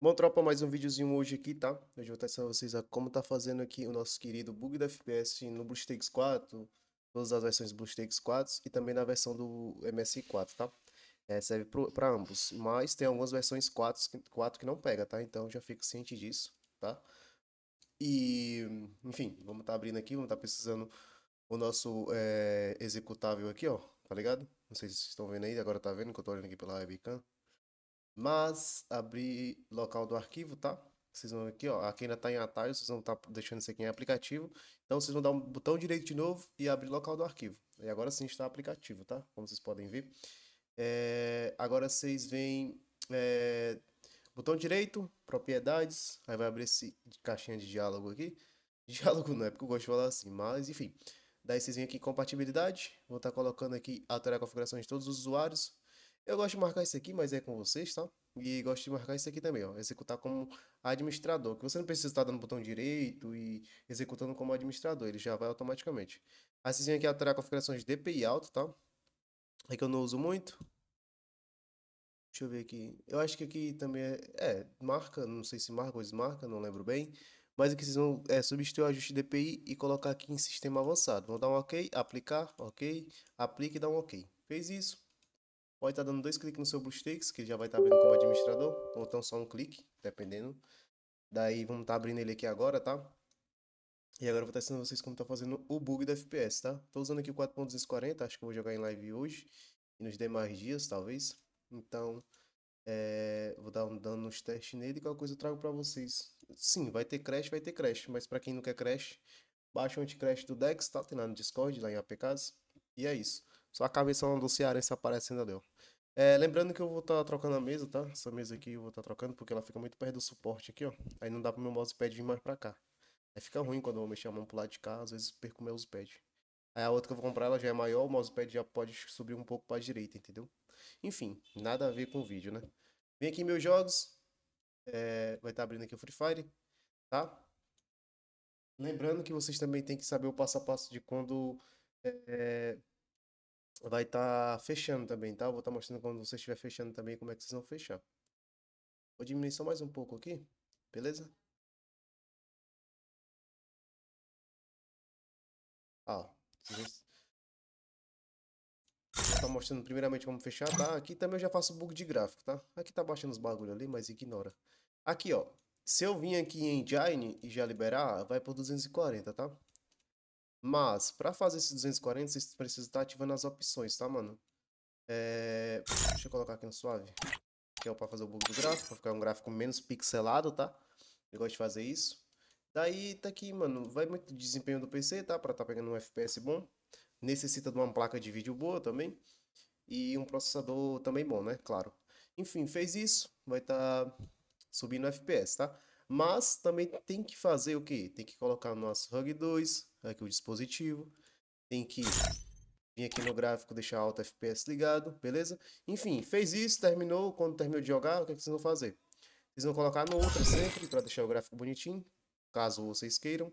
Bom, tropa, mais um videozinho hoje aqui, tá? Hoje eu vou testar vocês a como tá fazendo aqui o nosso querido bug da FPS no BlueStacks 4, todas as versões BlueStacks 4 e também na versão do MSI 4, tá? É, serve para ambos, mas tem algumas versões 4, 4 que não pega, tá? Então já fico ciente disso, tá? E, enfim, vamos tá abrindo aqui, vamos tá precisando o nosso é, executável aqui, ó, tá ligado? Não sei se vocês estão vendo aí, agora tá vendo que eu tô olhando aqui pela webcam. Mas abrir local do arquivo, tá? Vocês vão aqui, ó. Aqui ah, ainda tá em atalho, vocês vão estar tá deixando isso aqui em aplicativo. Então vocês vão dar um botão direito de novo e abrir local do arquivo. E agora sim está aplicativo, tá? Como vocês podem ver. É... Agora vocês vêm. É... Eh, botão direito, propriedades. Aí vai abrir esse caixinha de diálogo aqui. Diálogo não é porque eu gosto de falar assim, mas enfim. Daí vocês vêm aqui em compatibilidade. Vou estar tá colocando aqui alterar a configuração de todos os usuários. Eu gosto de marcar isso aqui, mas é com vocês, tá? E gosto de marcar isso aqui também, ó. Executar como administrador. Que você não precisa estar dando botão direito e executando como administrador. Ele já vai automaticamente. Assim aqui aqui atrás configurações de DPI alto, tá? É que eu não uso muito. Deixa eu ver aqui. Eu acho que aqui também é, é marca. Não sei se marca ou desmarca, não lembro bem. Mas o que vocês vão é substituir o ajuste DPI e colocar aqui em sistema avançado. Vão dar um OK, aplicar, OK, aplica e dá um OK. Fez isso. Pode estar então dando dois cliques no seu BlueStacks, que ele já vai estar tá abrindo como administrador, ou então só um clique, dependendo. Daí vamos estar tá abrindo ele aqui agora, tá? E agora eu vou estar ensinando vocês como está fazendo o bug do FPS, tá? Estou usando aqui o 4.240, acho que vou jogar em live hoje e nos demais dias, talvez. Então, é, vou dar um dano nos testes nele e qualquer coisa eu trago para vocês. Sim, vai ter crash, vai ter crash, mas para quem não quer crash, baixa o anti-crash do Dex, tá? Tem lá no Discord, lá em APKs. E é isso. Só a cabeça do cearense aparecendo ali, ó. É, lembrando que eu vou estar tá trocando a mesa, tá? Essa mesa aqui eu vou estar tá trocando porque ela fica muito perto do suporte aqui, ó. Aí não dá pro meu mousepad vir mais pra cá. Aí fica ruim quando eu vou mexer a mão pro lado de cá, às vezes perco meu mousepad. Aí a outra que eu vou comprar ela já é maior, o mousepad já pode subir um pouco pra direita, entendeu? Enfim, nada a ver com o vídeo, né? Vem aqui meus jogos. É, vai estar tá abrindo aqui o Free Fire, tá? Lembrando que vocês também têm que saber o passo a passo de quando... É, vai estar tá fechando também, tá? Eu vou estar tá mostrando quando você estiver fechando também como é que vocês vão fechar. Vou diminuir só mais um pouco aqui, beleza? Ah, vocês... Tá mostrando primeiramente como fechar, tá? Aqui também eu já faço bug de gráfico, tá? Aqui tá baixando os bagulho ali, mas ignora. Aqui, ó. Se eu vir aqui em Engine e já liberar, vai por 240, tá? Mas, para fazer esse 240, vocês precisam estar tá ativando as opções, tá, mano? É... Deixa eu colocar aqui no suave. Que é para fazer o bug do gráfico, para ficar um gráfico menos pixelado, tá? Eu gosto de fazer isso. Daí tá aqui, mano, vai muito desempenho do PC, tá? Para tá pegando um FPS bom. Necessita de uma placa de vídeo boa também. E um processador também bom, né? Claro. Enfim, fez isso, vai estar tá subindo FPS, tá? Mas também tem que fazer o quê? Tem que colocar o nosso RUG 2, então, aqui o dispositivo, tem que vir aqui no gráfico deixar alto FPS ligado, beleza? Enfim, fez isso, terminou, quando terminou de jogar, o que, é que vocês vão fazer? Vocês vão colocar no outro sempre, para deixar o gráfico bonitinho, caso vocês queiram.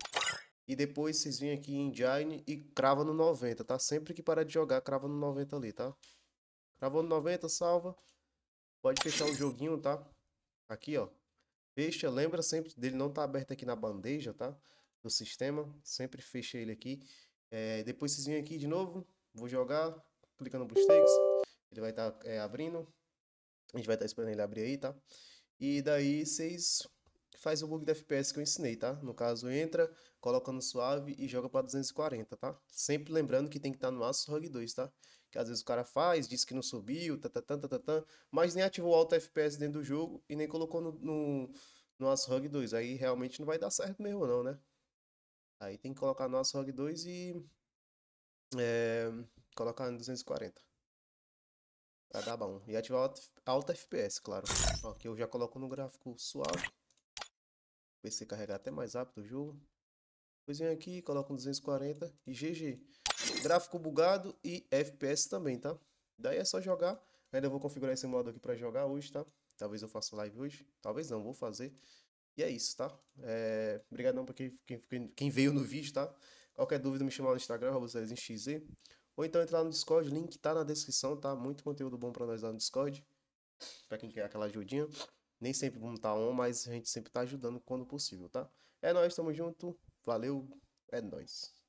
E depois vocês vêm aqui em Engine e crava no 90, tá? Sempre que parar de jogar, crava no 90 ali, tá? Cravou no 90, salva. Pode fechar o joguinho, tá? Aqui, ó. Fecha, lembra sempre dele não tá aberto aqui na bandeja, tá? do sistema. Sempre fecha ele aqui. É, depois vocês vêm aqui de novo. Vou jogar. Clica no BlueStakes. Ele vai estar tá, é, abrindo. A gente vai estar tá esperando ele abrir aí, tá? E daí vocês faz o bug da FPS que eu ensinei, tá? No caso, entra, coloca no suave e joga para 240, tá? Sempre lembrando que tem que estar tá no aço ROG 2, tá? Que às vezes o cara faz, diz que não subiu, tá, tá, tá, tá, tá, tá mas nem ativou o alto FPS dentro do jogo e nem colocou no, no, no aço ROG 2. Aí realmente não vai dar certo mesmo não, né? Aí tem que colocar nosso ROG 2 e é, colocar em 240. Pra dar bom. E ativar alta, alta FPS, claro. Ó, aqui eu já coloco no gráfico suave. O PC carregar até mais rápido o jogo. Depois vem aqui, coloco um 240 e GG. Gráfico bugado e FPS também, tá? Daí é só jogar. Ainda vou configurar esse modo aqui pra jogar hoje, tá? Talvez eu faça live hoje. Talvez não, vou fazer. E é isso, tá? É... Obrigadão pra quem, quem, quem, veio no vídeo, tá? Qualquer dúvida, me chama no Instagram, @xz Ou então entrar no Discord, link tá na descrição, tá? Muito conteúdo bom pra nós lá no Discord. Pra quem quer aquela ajudinha. Nem sempre vamos estar tá on, mas a gente sempre tá ajudando quando possível, tá? É nóis, tamo junto. Valeu, é nóis.